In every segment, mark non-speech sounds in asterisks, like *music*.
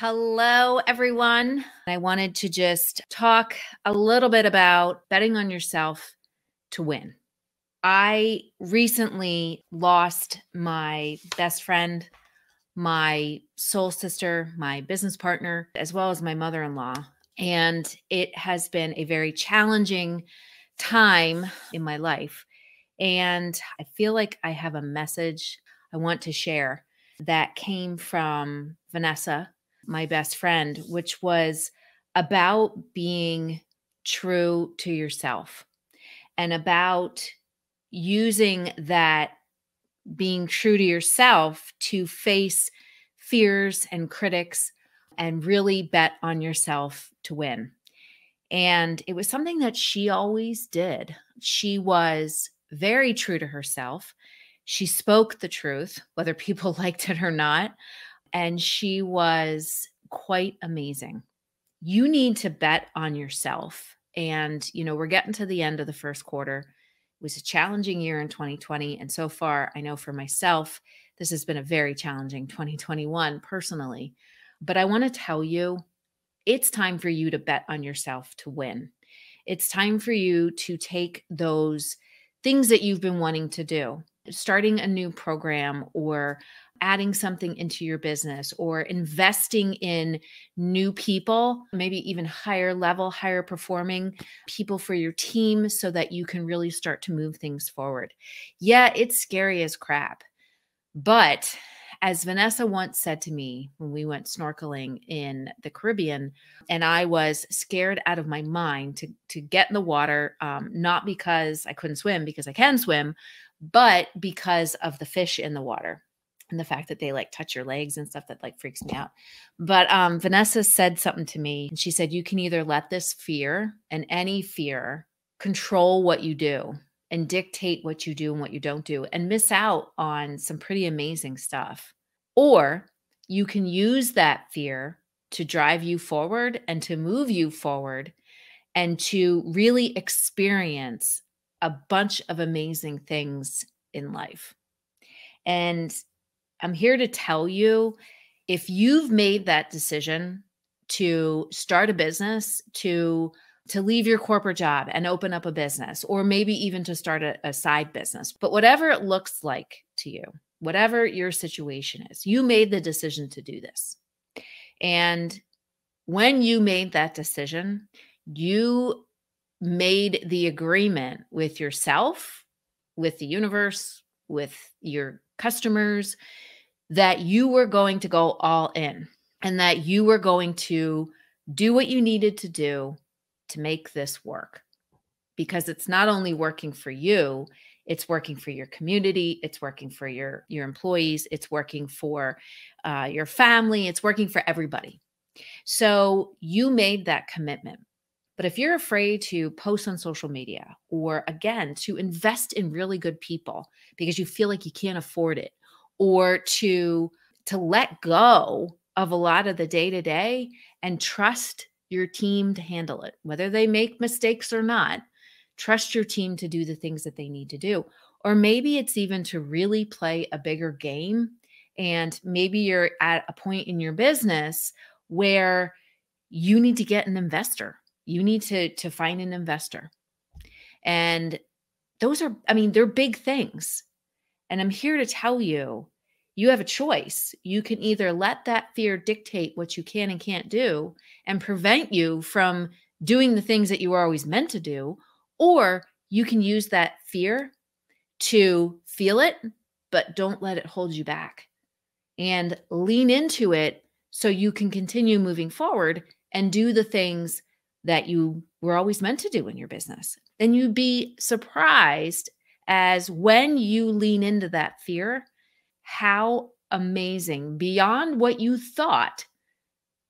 Hello, everyone. I wanted to just talk a little bit about betting on yourself to win. I recently lost my best friend, my soul sister, my business partner, as well as my mother in law. And it has been a very challenging time in my life. And I feel like I have a message I want to share that came from Vanessa, my best friend, which was about being true to yourself and about using that being true to yourself to face fears and critics and really bet on yourself to win. And it was something that she always did. She was very true to herself. She spoke the truth, whether *laughs* people liked it or not and she was quite amazing. You need to bet on yourself. And, you know, we're getting to the end of the first quarter. It was a challenging year in 2020. And so far, I know for myself, this has been a very challenging 2021 personally. But I want to tell you, it's time for you to bet on yourself to win. It's time for you to take those things that you've been wanting to do starting a new program or adding something into your business or investing in new people, maybe even higher level, higher performing people for your team so that you can really start to move things forward. Yeah, it's scary as crap, but as Vanessa once said to me when we went snorkeling in the Caribbean, and I was scared out of my mind to, to get in the water, um, not because I couldn't swim, because I can swim, but because of the fish in the water and the fact that they like touch your legs and stuff that like freaks me out. But um, Vanessa said something to me, and she said, You can either let this fear and any fear control what you do and dictate what you do and what you don't do and miss out on some pretty amazing stuff. Or you can use that fear to drive you forward and to move you forward and to really experience a bunch of amazing things in life. And I'm here to tell you if you've made that decision to start a business, to to leave your corporate job and open up a business, or maybe even to start a, a side business. But whatever it looks like to you, whatever your situation is, you made the decision to do this. And when you made that decision, you made the agreement with yourself, with the universe, with your customers that you were going to go all in and that you were going to do what you needed to do to make this work because it's not only working for you, it's working for your community it's working for your your employees it's working for uh, your family it's working for everybody so you made that commitment but if you're afraid to post on social media or again to invest in really good people because you feel like you can't afford it or to to let go of a lot of the day to day and trust your team to handle it, whether they make mistakes or not. Trust your team to do the things that they need to do. Or maybe it's even to really play a bigger game. And maybe you're at a point in your business where you need to get an investor. You need to, to find an investor. And those are, I mean, they're big things. And I'm here to tell you you have a choice. You can either let that fear dictate what you can and can't do and prevent you from doing the things that you were always meant to do, or you can use that fear to feel it, but don't let it hold you back and lean into it so you can continue moving forward and do the things that you were always meant to do in your business. And you'd be surprised as when you lean into that fear, how amazing, beyond what you thought,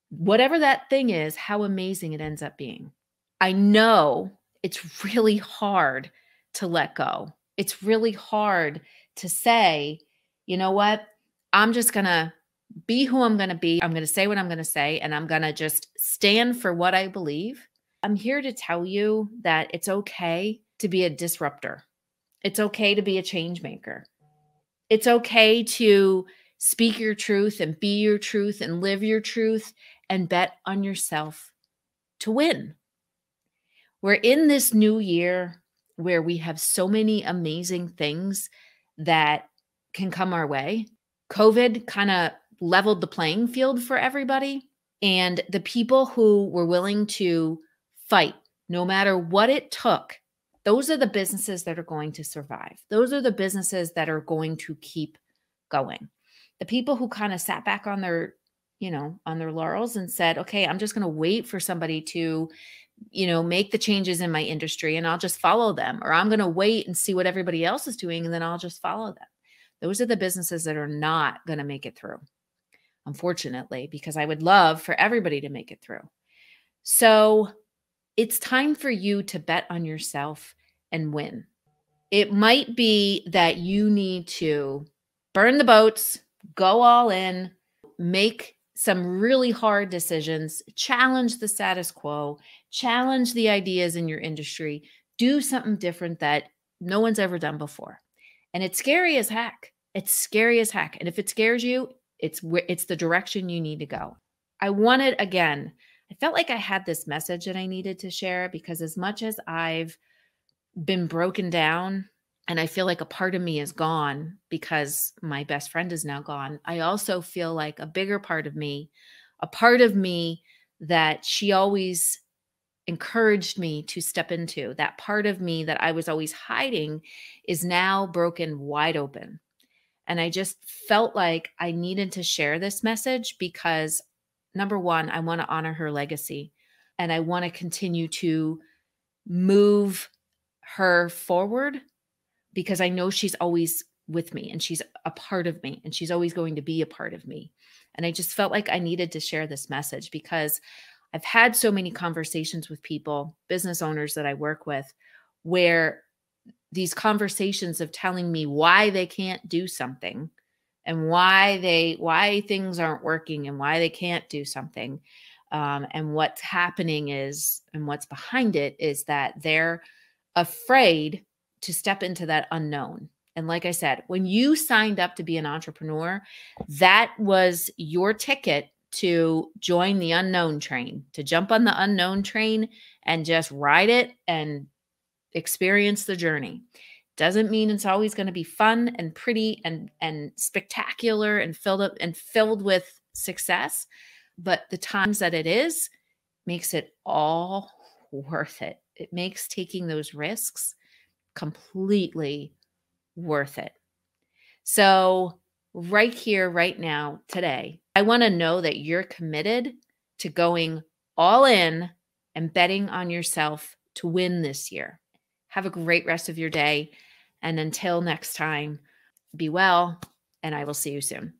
whatever that thing is, how amazing it ends up being. I know it's really hard to let go. It's really hard to say, you know what? I'm just going to be who I'm going to be. I'm going to say what I'm going to say, and I'm going to just stand for what I believe. I'm here to tell you that it's okay to be a disruptor. It's okay to be a change maker. It's okay to speak your truth and be your truth and live your truth and bet on yourself to win. We're in this new year where we have so many amazing things that can come our way. COVID kind of leveled the playing field for everybody. And the people who were willing to fight, no matter what it took, those are the businesses that are going to survive. Those are the businesses that are going to keep going. The people who kind of sat back on their, you know, on their laurels and said, okay, I'm just going to wait for somebody to, you know, make the changes in my industry and I'll just follow them, or I'm going to wait and see what everybody else is doing and then I'll just follow them. Those are the businesses that are not going to make it through, unfortunately, because I would love for everybody to make it through. So it's time for you to bet on yourself and win. It might be that you need to burn the boats, go all in, make some really hard decisions, challenge the status quo, challenge the ideas in your industry, do something different that no one's ever done before. And it's scary as heck. It's scary as heck. And if it scares you, it's it's the direction you need to go. I wanted again I felt like I had this message that I needed to share because as much as I've been broken down and I feel like a part of me is gone because my best friend is now gone, I also feel like a bigger part of me, a part of me that she always encouraged me to step into. That part of me that I was always hiding is now broken wide open. And I just felt like I needed to share this message because number one, I want to honor her legacy and I want to continue to move her forward because I know she's always with me and she's a part of me and she's always going to be a part of me. And I just felt like I needed to share this message because I've had so many conversations with people, business owners that I work with, where these conversations of telling me why they can't do something and why they why things aren't working and why they can't do something um, and what's happening is and what's behind it is that they're afraid to step into that unknown and like i said when you signed up to be an entrepreneur that was your ticket to join the unknown train to jump on the unknown train and just ride it and experience the journey doesn't mean it's always going to be fun and pretty and and spectacular and filled up and filled with success but the times that it is makes it all worth it it makes taking those risks completely worth it so right here right now today i want to know that you're committed to going all in and betting on yourself to win this year have a great rest of your day and until next time, be well, and I will see you soon.